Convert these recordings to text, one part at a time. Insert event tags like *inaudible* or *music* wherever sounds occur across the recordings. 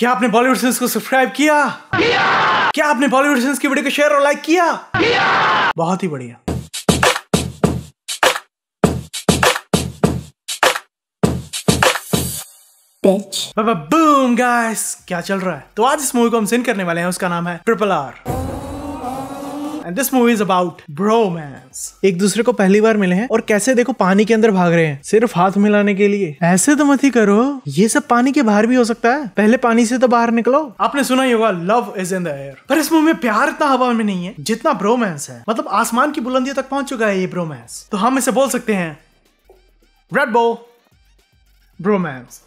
क्या आपने बॉलीवुड सिंस को सब्सक्राइब किया? किया क्या आपने बॉलीवुड सिंस की वीडियो को शेयर और लाइक किया? किया बहुत ही बढ़िया बूम गाइस क्या चल रहा है तो आज इस मूवी को हम सिन करने वाले हैं उसका नाम है triple R and this movie is about bromance एक दूसरे को पहली बार मिले हैं और कैसे देखो पानी के अंदर भाग रहे हैं सिर्फ हाथ मिलाने के लिए ऐसे तो मत ही करो ये सब पानी के बाहर भी हो सकता है पहले पानी से तो बाहर निकलो आपने सुना ही होगा love is in the air पर इस मूवी में प्यार इतना हवा में नहीं है जितना ब्रोमैंस है मतलब आसमान की बुलंदियों तक पहुंच चुका है ये ब्रोमैंस तो हम इसे बोल सकते हैं रेड बो ब्रोमैंस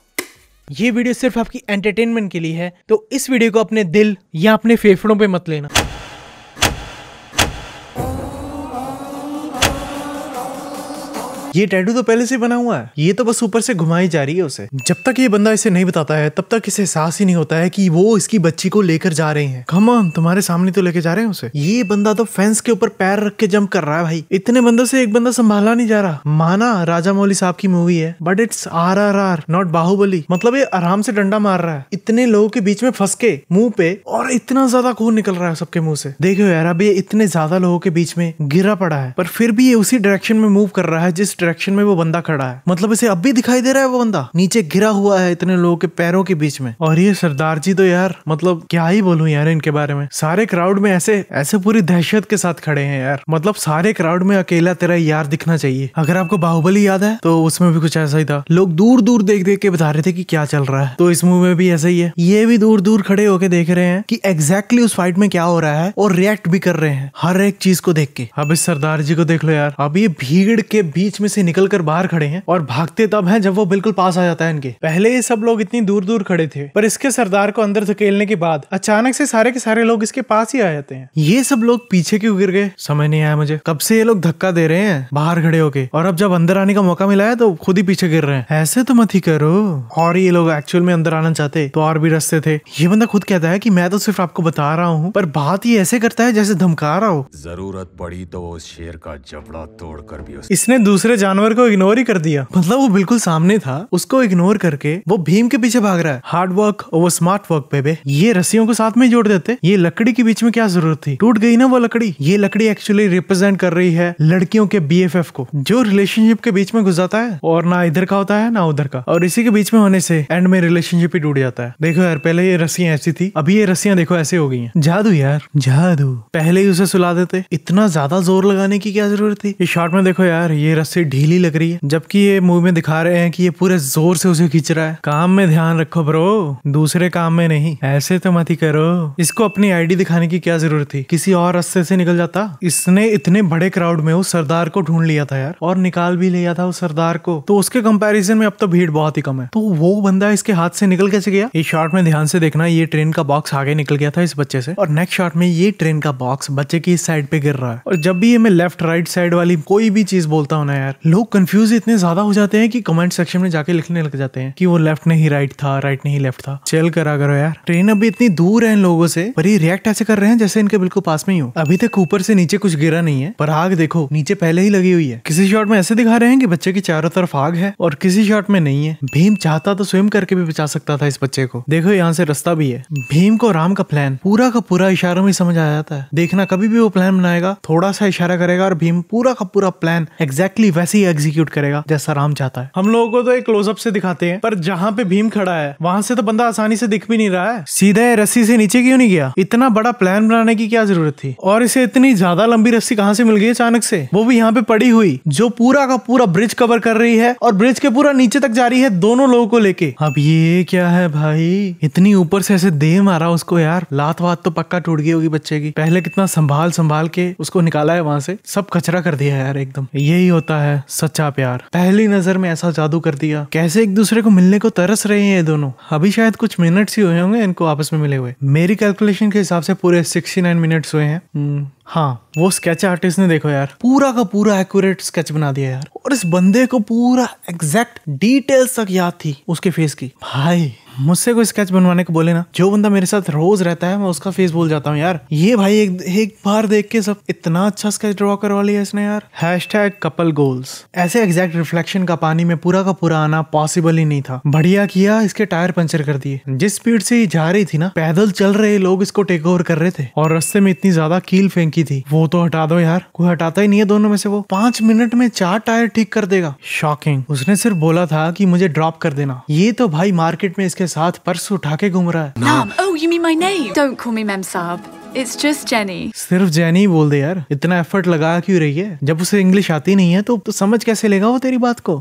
ये वीडियो सिर्फ आपकी एंटरटेनमेंट के लिए है तो इस वीडियो को अपने दिल या अपने फेफड़ों पे मत लेना ये टैटू तो पहले से बना हुआ है ये तो बस ऊपर से घुमाई जा रही है उसे जब तक ये बंदा इसे नहीं बताता है तब तक इसे एहसास ही नहीं होता है की वो इसकी बच्ची को लेकर जा रहे हैं खमान तुम्हारे सामने तो लेके जा रहे हैं उसे ये बंदा तो फेंस के ऊपर पैर रख के जम्प कर रहा है भाई इतने बंदों से एक बंदा संभाला नहीं जा रहा माना राजा मौली साहब की मूवी है but it's R R R not Baahubali मतलब ये आराम से डंडा मार रहा है इतने लोगों के बीच में फंस के मुंह पे और इतना ज्यादा खून निकल रहा है सबके मुंह से देखो यार अभी ये इतने ज्यादा लोगों के बीच में गिरा पड़ा है पर फिर भी ये उसी डायरेक्शन में मूव कर रहा है जिस डायरेक्शन में वो बंदा खड़ा है मतलब इसे अब भी दिखाई दे रहा है वो बंदा नीचे गिरा हुआ है इतने लोगों के पैरों के बीच में और ये सरदार जी तो यार मतलब क्या ही बोलू यार इनके बारे में सारे क्राउड में ऐसे ऐसे पूरी दहशत के साथ खड़े हैं यार मतलब सारे क्राउड में अकेला तेरा यार दिखना चाहिए अगर आपको बाहुबली याद है तो उसमें भी कुछ ऐसा ही था लोग दूर दूर देख देख के बता रहे थे कि क्या चल रहा है तो इस मूवी में भी ऐसा ही है ये भी दूर दूर खड़े होके देख रहे हैं कि एग्जैक्टली उस फाइट में क्या हो रहा है और रिएक्ट भी कर रहे हैं हर एक चीज को देख के अब इस सरदार जी को देख लो यार अब ये भीड़ के बीच में से निकलकर बाहर खड़े हैं और भागते तब हैं जब वो बिल्कुल पास आ जाता है इनके पहले ये सब लोग इतनी दूर दूर खड़े थे पर इसके सरदार को अंदर धकेलने के बाद अचानक से सारे के सारे लोग इसके पास ही आ जाते हैं ये सब लोग पीछे क्यों गिर गए समझ नहीं आया मुझे कब से ये लोग धक्का दे रहे हैं बाहर खड़े होके और अब जब अंदर आने का मौका मिला है तो खुद ही पीछे गिर रहे हैं ऐसे तो मत ही करो और ये लोग एक्चुअल में अंदर आना चाहते तो और भी रस्ते थे ये बंदा खुद कहता है की मैं तो सिर्फ आपको बता रहा हूँ पर बात ही ऐसे करता है जैसे धमका रहा हो जरूरत पड़ी तो उस शेर का जबड़ा तोड़ कर भी इसने दूसरे जानवर को इग्नोर ही कर दिया मतलब वो बिल्कुल सामने था उसको इग्नोर करके वो भीम के पीछे भाग रहा है हार्ड वर्क और वो स्मार्ट वर्क पे ये रस्सियों को साथ में जोड़ देते ये लकड़ी के बीच में क्या जरूरत थी टूट गई ना वो लकड़ी ये लकड़ी एक्चुअली रिप्रेजेंट कर रही है लड़कियों के बी को जो रिलेशनशिप के बीच में घुस जाता है और ना इधर का होता है ना उधर का और इसी के बीच में होने से एंड में रिलेशनशिप ही टूट जाता है देखो यार पहले ये रस्सियां ऐसी थी अभी ये रस्सियां देखो ऐसे हो गई है जादू यार जादू पहले ही उसे सुला देते इतना ज्यादा जोर लगाने की क्या जरूरत थी इस शॉर्ट में देखो यार ये रस्सी ढीली लग रही है जबकि ये मूवी में दिखा रहे हैं कि ये पूरे जोर से उसे खींच रहा है काम में ध्यान रखो ब्रो दूसरे काम में नहीं ऐसे तो मत ही करो इसको अपनी आईडी दिखाने की क्या जरूरत थी किसी और रस्ते से निकल जाता इसने इतने बड़े क्राउड में उस सरदार को ढूंढ लिया था यार और निकाल भी लिया था उस सरदार को तो उसके कंपेरिजन में अब तो भीड़ बहुत ही कम है तो वो बंदा इसके हाथ से निकल कैसे गया इस शॉर्ट में ध्यान से देखना ये ट्रेन का बॉक्स आगे निकल गया था इस बच्चे से और नेक्स्ट शॉट में ये ट्रेन का बॉक्स बच्चे की साइड पे गिर रहा है और जब भी ये मैं लेफ्ट राइट साइड वाली कोई भी चीज बोलता हूँ ना यार लोग कंफ्यूज इतने ज्यादा हो जाते हैं कि कमेंट सेक्शन में जाके लिखने लग जाते हैं कि वो लेफ्ट नहीं राइट था राइट नहीं लेफ्ट था चल करा करो यार ट्रेन अभी इतनी दूर है इन लोगों से पर ये रिएक्ट ऐसे कर रहे हैं जैसे इनके बिल्कुल पास में ही हो अभी तक ऊपर से नीचे कुछ गिरा नहीं है पर आग देखो नीचे पहले ही लगी हुई है किसी शॉट में ऐसे दिखा रहे हैं कि बच्चे की चारों तरफ आग है और किसी शॉट में नहीं है भीम चाहता तो स्विम करके भी बचा सकता था इस बच्चे को देखो यहाँ से रास्ता भी है भीम को राम का प्लान पूरा का पूरा इशारों में समझ आ जाता है देखना कभी भी वो प्लान बनाएगा थोड़ा सा इशारा करेगा और भीम पूरा का पूरा प्लान एग्जैक्टली वैसे वैसे ही एग्जीक्यूट करेगा जैसा राम चाहता है हम लोगों को तो एक क्लोजअप से दिखाते हैं पर जहाँ पे भीम खड़ा है वहां से तो बंदा आसानी से दिख भी नहीं रहा है सीधे रस्सी से नीचे क्यों नहीं गया इतना बड़ा प्लान बनाने की क्या जरूरत थी और इसे इतनी ज्यादा लंबी रस्सी कहाँ से मिल गई अचानक से वो भी यहाँ पे पड़ी हुई जो पूरा का पूरा ब्रिज कवर कर रही है और ब्रिज के पूरा नीचे तक जा रही है दोनों लोगों को लेके अब ये क्या है भाई इतनी ऊपर से ऐसे दे मारा उसको यार लात वात तो पक्का टूट गई होगी बच्चे की पहले कितना संभाल संभाल के उसको निकाला है वहां से सब कचरा कर दिया यार एकदम यही होता है है सच्चा प्यार पहली नजर में ऐसा जादू कर दिया कैसे एक दूसरे को मिलने को तरस रहे हैं ये दोनों अभी शायद कुछ मिनट्स ही हुए होंगे इनको आपस में मिले हुए मेरी कैलकुलेशन के हिसाब से पूरे सिक्सटी नाइन मिनट्स हुए हैं हम्म, हाँ वो स्केच आर्टिस्ट ने देखो यार पूरा का पूरा एक्यूरेट स्केच बना दिया यार और इस बंदे को पूरा एग्जैक्ट डिटेल्स तक याद थी उसके फेस की भाई मुझसे कोई स्केच बनवाने को बोले ना जो बंदा मेरे साथ रोज रहता है मैं उसका फेस भूल जाता हूँ यार ये भाई एक एक बार देख के सब इतना अच्छा स्केच ड्रॉ करवा लिया इसने यार हैशटैग कपल गोल्स ऐसे एग्जैक्ट रिफ्लेक्शन का पानी में पूरा का पूरा आना पॉसिबल ही नहीं था बढ़िया किया इसके टायर पंचर कर दिए जिस स्पीड से ये जा रही थी ना पैदल चल रहे लोग इसको टेक ओवर कर रहे थे और रस्ते में इतनी ज्यादा कील फेंकी थी वो तो हटा दो यार कोई हटाता ही नहीं है दोनों में से वो पांच मिनट में चार टायर ठीक कर देगा शॉकिंग उसने सिर्फ बोला था की मुझे ड्रॉप कर देना ये तो भाई मार्केट में इसके के साथ पर्स उठा के घूम रहा है नाम oh you mean my name don't call me ma'am साहब इट्स जस्ट जेनी सिर्फ जेनी बोल दे यार इतना एफर्ट लगा क्यों रही है जब उसे इंग्लिश आती नहीं है तो, तो समझ कैसे लेगा वो तेरी बात को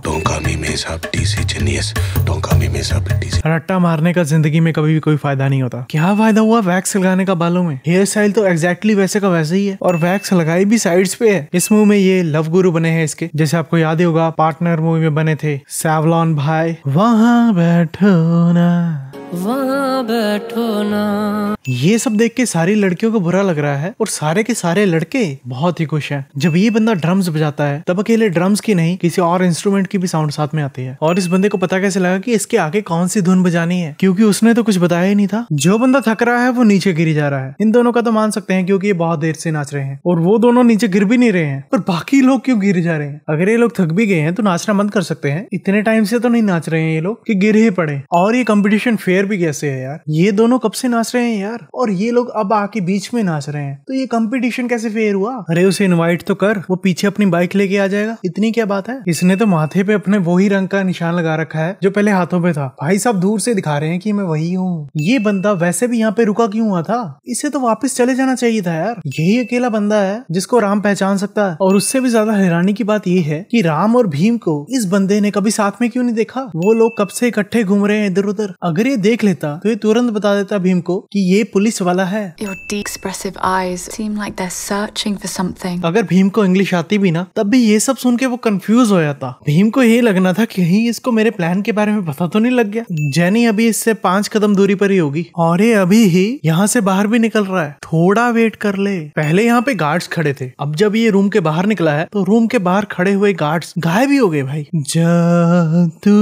रट्टा मारने का जिंदगी में कभी भी कोई फायदा नहीं होता क्या फायदा हुआ वैक्स लगाने का बालों में हेयर स्टाइल तो एग्जैक्टली वैसे का वैसे ही है और वैक्स लगाई भी साइड पे है इस मुंह में ये लव गुरु बने हैं इसके जैसे आपको याद ही होगा पार्टनर मूवी में बने थे सैवलॉन भाई वहाँ बैठो ना वहाँ बैठो ना ये सब देख के सारी लड़कियों को बुरा लग रहा है और सारे के सारे लड़के बहुत ही खुश हैं जब ये बंदा ड्रम्स बजाता है तब अकेले ड्रम्स की नहीं किसी और इंस्ट्रूमेंट की भी साउंड साथ में आती है और इस बंदे को पता कैसे लगा कि इसके आगे कौन सी धुन बजानी है क्योंकि उसने तो कुछ बताया ही नहीं था जो बंदा थक रहा है वो नीचे गिरी जा रहा है इन दोनों का तो मान सकते हैं क्योंकि ये बहुत देर से नाच रहे हैं और वो दोनों नीचे गिर भी नहीं रहे हैं पर बाकी लोग क्यों गिर जा रहे हैं अगर ये लोग थक भी गए हैं तो नाचना बंद कर सकते हैं इतने टाइम से तो नहीं नाच रहे हैं ये लोग की गिर ही पड़े और ये कॉम्पिटिशन फेयर प्लेयर भी कैसे है यार ये दोनों कब से नाच रहे हैं यार और ये लोग अब आके बीच में नाच रहे हैं तो ये कंपटीशन कैसे फेयर हुआ अरे उसे इनवाइट तो कर वो पीछे अपनी बाइक लेके आ जाएगा इतनी क्या बात है इसने तो माथे पे अपने वही रंग का निशान लगा रखा है जो पहले हाथों पे था भाई साहब दूर से दिखा रहे हैं कि मैं वही हूँ ये बंदा वैसे भी यहाँ पे रुका क्यों हुआ था इसे तो वापस चले जाना चाहिए था यार यही अकेला बंदा है जिसको राम पहचान सकता है और उससे भी ज्यादा हैरानी की बात ये है कि राम और भीम को इस बंदे ने कभी साथ में क्यों नहीं देखा वो लोग कब से इकट्ठे घूम रहे हैं इधर उधर अगर ये देख लेता तो ये तुरंत बता देता भीम को कि ये पुलिस वाला है like अगर भीम को इंग्लिश आती भी ना तब भी ये सब सुन के वो कंफ्यूज हो जाता भीम को ये लगना था कहीं इसको मेरे प्लान के बारे में पता तो नहीं लग गया जैनी अभी इससे पांच कदम दूरी पर ही होगी और ये अभी ही यहाँ से बाहर भी निकल रहा है थोड़ा वेट कर ले पहले यहाँ पे गार्ड्स खड़े थे अब जब ये रूम के बाहर निकला है तो रूम के बाहर खड़े हुए गार्ड्स गायब ही हो गए भाई जा तू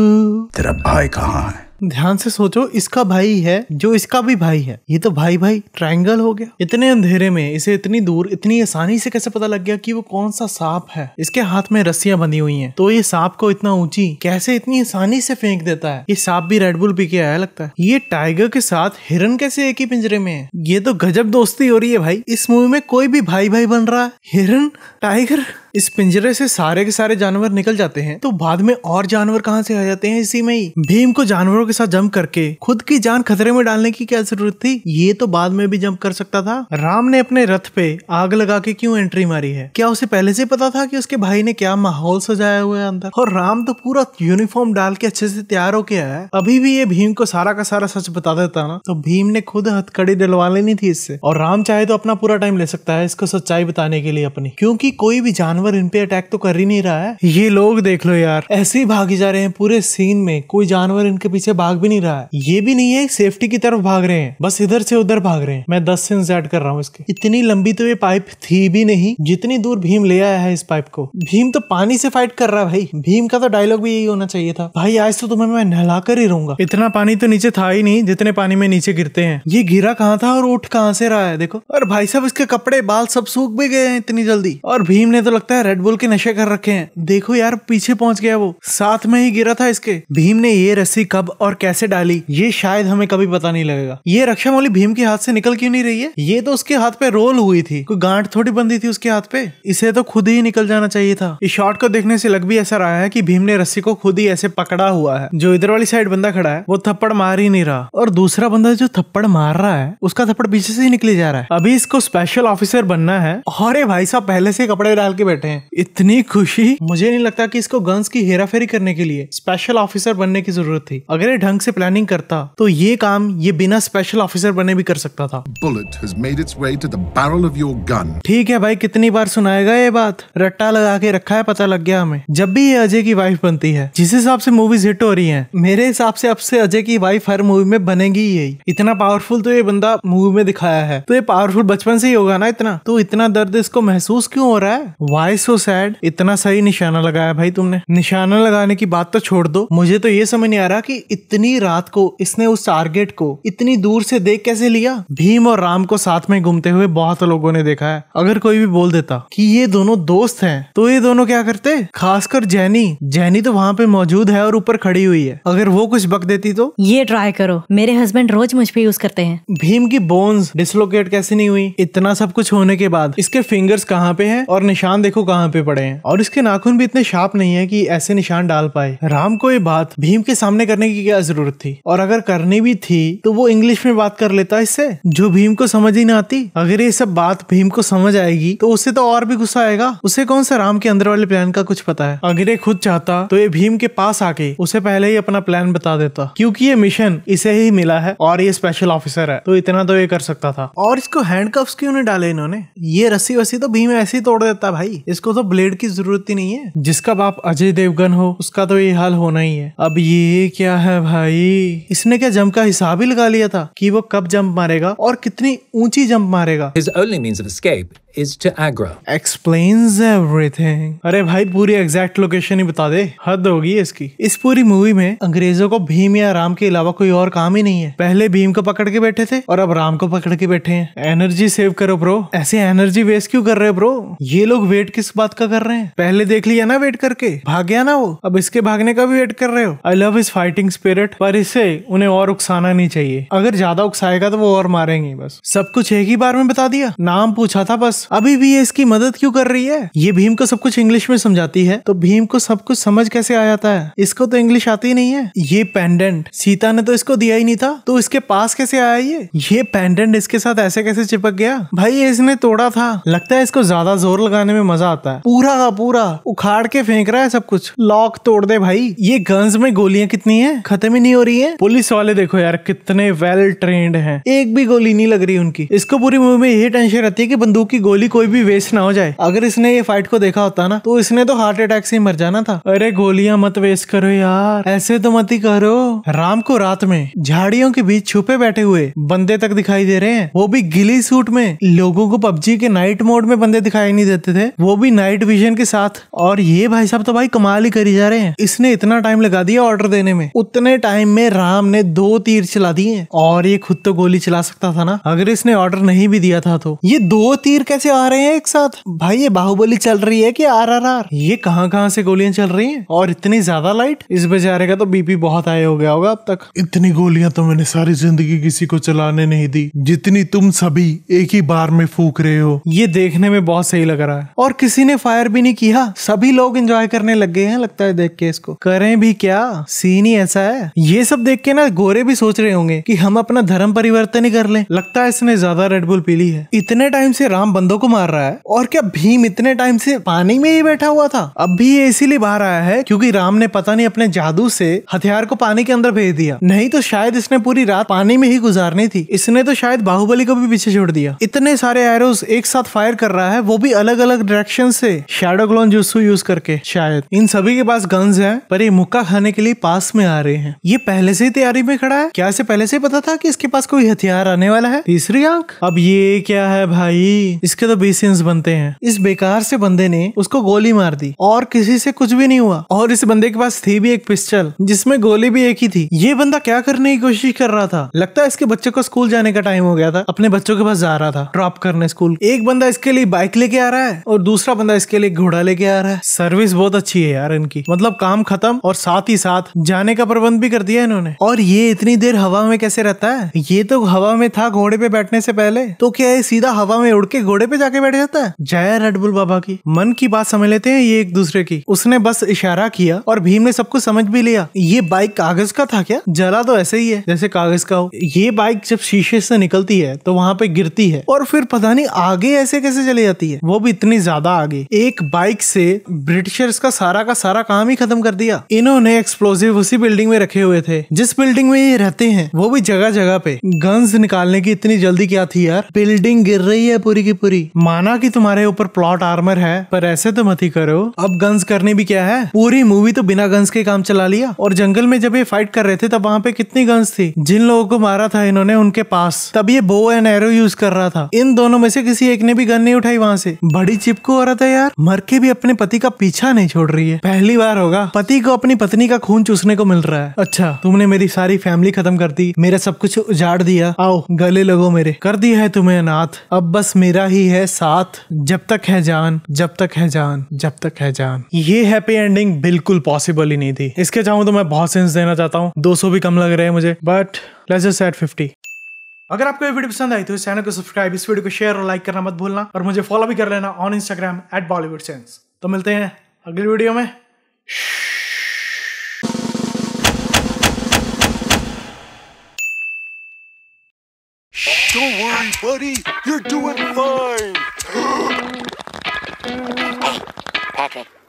तेरा भाई कहाँ है ध्यान से सोचो इसका भाई है जो इसका भी भाई है ये तो भाई भाई ट्रायंगल हो गया इतने अंधेरे में इसे इतनी दूर इतनी आसानी से कैसे पता लग गया कि वो कौन सा सांप है इसके हाथ में रस्सियां बंधी हुई हैं तो ये सांप को इतना ऊंची कैसे इतनी आसानी से फेंक देता है ये सांप भी रेडबुल पी के आया लगता है ये टाइगर के साथ हिरन कैसे एक ही पिंजरे में है ये तो गजब दोस्ती हो रही है भाई इस मूवी में कोई भी भाई भाई बन रहा है हिरन टाइगर इस पिंजरे से सारे के सारे जानवर निकल जाते हैं तो बाद में और जानवर कहाँ से आ जाते हैं इसी में ही भीम को जानवरों के साथ जंप करके खुद की जान खतरे में डालने की क्या जरूरत थी ये तो बाद में भी जंप कर सकता था राम ने अपने रथ पे आग लगा के क्यों एंट्री मारी है क्या उसे पहले से पता था कि उसके भाई ने क्या माहौल सजाया हुआ है अंदर और राम तो पूरा यूनिफॉर्म डाल के अच्छे से तैयार होके आया है अभी भी ये भीम को सारा का सारा सच बता देता ना तो भीम ने खुद हथकड़ी डलवा लेनी थी इससे और राम चाहे तो अपना पूरा टाइम ले सकता है इसको सच्चाई बताने के लिए अपनी क्योंकि कोई भी जानवर इन पे अटैक तो कर ही नहीं रहा है ये लोग देख लो यार ऐसे ही भागी जा रहे हैं पूरे सीन में कोई जानवर इनके पीछे भाग भी नहीं रहा है ये भी नहीं है सेफ्टी की तरफ भाग रहे हैं बस इधर से उधर भाग रहे हैं मैं दस सेंस ऐड कर रहा हूँ इसके इतनी लंबी तो ये पाइप थी भी नहीं जितनी दूर भीम ले आया है इस पाइप को भीम तो पानी से फाइट कर रहा है भाई भीम का तो डायलॉग भी यही होना चाहिए था भाई आज तो तुम्हें मैं नहला कर ही रहूंगा इतना पानी तो नीचे था ही नहीं जितने पानी में नीचे गिरते हैं ये गिरा कहाँ था और उठ कहाँ से रहा है देखो और भाई साहब इसके कपड़े बाल सब सूख भी गए हैं इतनी जल्दी और भीम ने तो लगता है रेडबुल के नशे कर रखे हैं देखो यार पीछे पहुंच गया वो साथ में ही गिरा था इसके भीम ने ये रस्सी कब और और कैसे डाली ये शायद हमें कभी पता नहीं लगेगा ये रक्षा मौली भीम के हाथ से निकल क्यों नहीं रही है ये तो उसके हाथ पे रोल हुई थी कोई गांठ थोड़ी बंदी थी उसके हाथ पे इसे तो खुद ही निकल जाना चाहिए था इस शॉट को देखने से लग भी ऐसा रहा है की भीम ने रस्सी को खुद ही ऐसे पकड़ा हुआ है जो इधर वाली साइड बंदा खड़ा है वो थप्पड़ मार ही नहीं रहा और दूसरा बंदा जो थप्पड़ मार रहा है उसका थप्पड़ पीछे से ही निकले जा रहा है अभी इसको स्पेशल ऑफिसर बनना है अरे भाई साहब पहले से कपड़े डाल के बैठे हैं इतनी खुशी मुझे नहीं लगता कि इसको गन्स की हेराफेरी करने के लिए स्पेशल ऑफिसर बनने की जरूरत थी अगर पहले ढंग से प्लानिंग करता तो ये काम ये बिना स्पेशल ऑफिसर बने भी कर सकता था bullet has made its way to the barrel of your gun ठीक है भाई कितनी बार सुनाएगा ये बात रट्टा लगा के रखा है पता लग गया हमें जब भी ये अजय की वाइफ बनती है जिस हिसाब से मूवीज हिट हो रही है मेरे हिसाब से अब से अजय की वाइफ हर मूवी में बनेगी यही इतना पावरफुल तो ये बंदा मूवी में दिखाया है तो ये पावरफुल बचपन से ही होगा ना इतना तो इतना दर्द इसको महसूस क्यों हो रहा है वाई सो सैड इतना सही निशाना लगाया भाई तुमने निशाना लगाने की बात तो छोड़ दो मुझे तो ये समझ नहीं आ रहा की इतनी रात को इसने उस टारगेट को इतनी दूर से देख कैसे लिया भीम और राम को साथ में घूमते हुए बहुत लोगों ने देखा है अगर कोई भी बोल देता कि ये दोनों दोस्त हैं तो ये दोनों क्या करते खासकर जैनी जैनी तो वहाँ पे मौजूद है और ऊपर खड़ी हुई है अगर वो कुछ बक देती तो ये ट्राई करो मेरे हस्बैंड रोज मुझ पे यूज करते हैं भीम की बोन्स डिसलोकेट कैसे नहीं हुई इतना सब कुछ होने के बाद इसके फिंगर्स कहाँ पे है और निशान देखो कहाँ पे पड़े हैं और इसके नाखून भी इतने शार्प नहीं है की ऐसे निशान डाल पाए राम को ये बात भीम के सामने करने की क्या जरूरत थी और अगर करनी भी थी तो वो इंग्लिश में बात कर लेता इससे जो भीम को समझ ही ना आती अगर ये सब बात भीम को समझ आएगी तो उसे तो और भी गुस्सा आएगा उसे कौन सा राम के अंदर वाले प्लान का कुछ पता है अगर ये खुद चाहता तो ये भीम के पास आके उसे पहले ही अपना प्लान बता देता क्योंकि ये मिशन इसे ही मिला है और ये स्पेशल ऑफिसर है तो इतना तो ये कर सकता था और इसको हैंड क्यों नहीं डाले इन्होंने ये रस्सी वस्सी तो भीम ऐसे ही तोड़ देता भाई इसको तो ब्लेड की जरूरत ही नहीं है जिसका बाप अजय देवगन हो उसका तो ये हाल होना ही है अब ये क्या है है भाई इसने क्या जंप का हिसाब ही लगा लिया था कि वो कब जंप मारेगा और कितनी ऊंची जंप मारेगा His only means of escape is to Agra. Explains everything. अरे भाई पूरी एग्जैक्ट लोकेशन ही बता दे हद होगी इसकी इस पूरी मूवी में अंग्रेजों को भीम या राम के अलावा कोई और काम ही नहीं है पहले भीम को पकड़ के बैठे थे और अब राम को पकड़ के बैठे हैं एनर्जी सेव करो ब्रो ऐसे एनर्जी वेस्ट क्यों कर रहे ब्रो ये लोग वेट किस बात का कर रहे हैं पहले देख लिया ना वेट करके भाग गया ना वो अब इसके भागने का भी वेट कर रहे हो I love his fighting spirit पर इसे उन्हें और उकसाना नहीं चाहिए अगर ज्यादा उकसाएगा तो वो और मारेंगे बस सब कुछ एक ही बार में बता दिया नाम पूछा था बस अभी भी ये इसकी मदद क्यों कर रही है ये भीम को सब कुछ इंग्लिश में समझाती है तो भीम को सब कुछ समझ कैसे आ जाता है इसको तो इंग्लिश आती ही नहीं है ये पेंडेंट सीता ने तो इसको दिया ही नहीं था तो इसके पास कैसे आया ये ये पेंडेंट इसके साथ ऐसे कैसे चिपक गया भाई इसने तोड़ा था लगता है इसको ज्यादा जोर लगाने में मजा आता है पूरा का पूरा उखाड़ के फेंक रहा है सब कुछ लॉक तोड़ दे भाई ये गन्स में गोलियां कितनी है खत्म ही नहीं हो रही है पुलिस वाले देखो यार कितने वेल ट्रेन है एक भी गोली नहीं लग रही उनकी इसको पूरी मूवी में यही टेंशन रहती है की बंदूक की गोली कोई भी वेस्ट ना हो जाए अगर इसने ये फाइट को देखा होता ना तो इसने तो हार्ट अटैक से ही मर जाना था अरे गोलियां मत वेस्ट करो यार ऐसे तो मत ही करो राम को रात में झाड़ियों के बीच छुपे बैठे हुए बंदे तक दिखाई दे रहे हैं वो भी गिली सूट में लोगों को पबजी के नाइट मोड में बंदे दिखाई नहीं देते थे वो भी नाइट विजन के साथ और ये भाई साहब तो भाई कमाल ही करी जा रहे हैं इसने इतना टाइम लगा दिया ऑर्डर देने में उतने टाइम में राम ने दो तीर चला दिए और ये खुद तो गोली चला सकता था ना अगर इसने ऑर्डर नहीं भी दिया था तो ये दो तीर कैसे कैसे आ रहे हैं एक साथ भाई ये बाहुबली चल रही है कि आर आर आर ये कहाँ कहाँ से गोलियां चल रही हैं और इतनी ज्यादा लाइट इस बेचारे का तो बीपी बहुत हाई हो गया होगा अब तक इतनी गोलियां तो मैंने सारी जिंदगी किसी को चलाने नहीं दी जितनी तुम सभी एक ही बार में फूक रहे हो ये देखने में बहुत सही लग रहा है और किसी ने फायर भी नहीं किया सभी लोग एंजॉय करने लग गए हैं लगता है देख के इसको करें भी क्या सीन ही ऐसा है ये सब देख के ना गोरे भी सोच रहे होंगे कि हम अपना धर्म परिवर्तन ही कर ले लगता है इसने ज्यादा रेडबुल पी ली है इतने टाइम से राम बंद बंदों को मार रहा है और क्या भीम इतने टाइम से पानी में ही बैठा हुआ था अब भी ये इसीलिए बाहर आया है क्योंकि राम ने पता नहीं अपने जादू से हथियार को पानी के अंदर भेज दिया नहीं तो शायद इसने पूरी रात पानी में ही गुजारनी थी इसने तो शायद बाहुबली को भी पीछे छोड़ दिया इतने सारे एरोज एक साथ फायर कर रहा है वो भी अलग अलग डायरेक्शन से शेडो ग्लोन जुस्सू यूज करके शायद इन सभी के पास गन्स है पर ये मुक्का खाने के लिए पास में आ रहे हैं ये पहले से ही तैयारी में खड़ा है क्या इसे पहले से पता था कि इसके पास कोई हथियार आने वाला है तीसरी आंख अब ये क्या है भाई इसके उसके तो बेसियंस बनते हैं इस बेकार से बंदे ने उसको गोली मार दी और किसी से कुछ भी नहीं हुआ और इस बंदे के पास थी भी एक पिस्टल जिसमें गोली भी एक ही थी ये बंदा क्या करने की कोशिश कर रहा था लगता है इसके बच्चे को स्कूल जाने का टाइम हो गया था अपने बच्चों के पास जा रहा था ड्रॉप करने स्कूल एक बंदा इसके लिए बाइक लेके आ रहा है और दूसरा बंदा इसके लिए घोड़ा लेके आ रहा है सर्विस बहुत अच्छी है यार इनकी मतलब काम खत्म और साथ ही साथ जाने का प्रबंध भी कर दिया इन्होंने और ये इतनी देर हवा में कैसे रहता है ये तो हवा में था घोड़े पे बैठने से पहले तो क्या ये सीधा हवा में उड़ के घोड़े पे जाके बैठ जाता है जय रेडबुल बाबा की मन की बात समझ लेते हैं ये एक दूसरे की उसने बस इशारा किया और भीम ने सब कुछ समझ भी लिया ये बाइक कागज का था क्या जला तो ऐसे ही है जैसे कागज का हो ये बाइक जब शीशे से निकलती है तो वहां पे गिरती है और फिर पता नहीं आगे ऐसे कैसे चली जाती है वो भी इतनी ज्यादा आगे एक बाइक से ब्रिटिशर्स का सारा का सारा काम ही खत्म कर दिया इन्होंने एक्सप्लोजिव उसी बिल्डिंग में रखे हुए थे जिस बिल्डिंग में ये रहते हैं वो भी जगह जगह पे गन्स निकालने की इतनी जल्दी क्या थी यार बिल्डिंग गिर रही है पूरी की पूरी भी माना कि तुम्हारे ऊपर प्लॉट आर्मर है पर ऐसे तो मत ही करो अब गन्स करने भी क्या है पूरी मूवी तो बिना गन्स के काम चला लिया और जंगल में जब ये फाइट कर रहे थे तब वहाँ पे कितनी गन्स थी जिन लोगों को मारा था इन्होंने उनके पास तब ये बो एंड एरो यूज कर रहा था इन दोनों में से किसी एक ने भी गन नहीं उठाई वहाँ से बड़ी चिपको हो रहा था यार मर के भी अपने पति का पीछा नहीं छोड़ रही है पहली बार होगा पति को अपनी पत्नी का खून चूसने को मिल रहा है अच्छा तुमने मेरी सारी फैमिली खत्म कर दी मेरा सब कुछ उजाड़ दिया आओ गले लगो मेरे कर दिया है तुम्हें अनाथ अब बस मेरा ही ही है साथ जब तक है जान जब तक है जान जब तक है जान ये हैप्पी एंडिंग बिल्कुल पॉसिबल ही नहीं थी इसके चाहूँ तो मैं बहुत सेंस देना चाहता हूँ 200 भी कम लग रहे हैं मुझे बट लेट्स जस्ट एट 50 अगर आपको ये वीडियो पसंद आई तो इस चैनल को सब्सक्राइब इस वीडियो को शेयर और लाइक करना मत भूलना और मुझे फॉलो भी कर लेना on Instagram at Bollywood sense तो मिलते हैं अगले वीडियो में buddy. You're doing fine. hey, *gasps*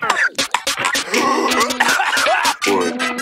Patrick.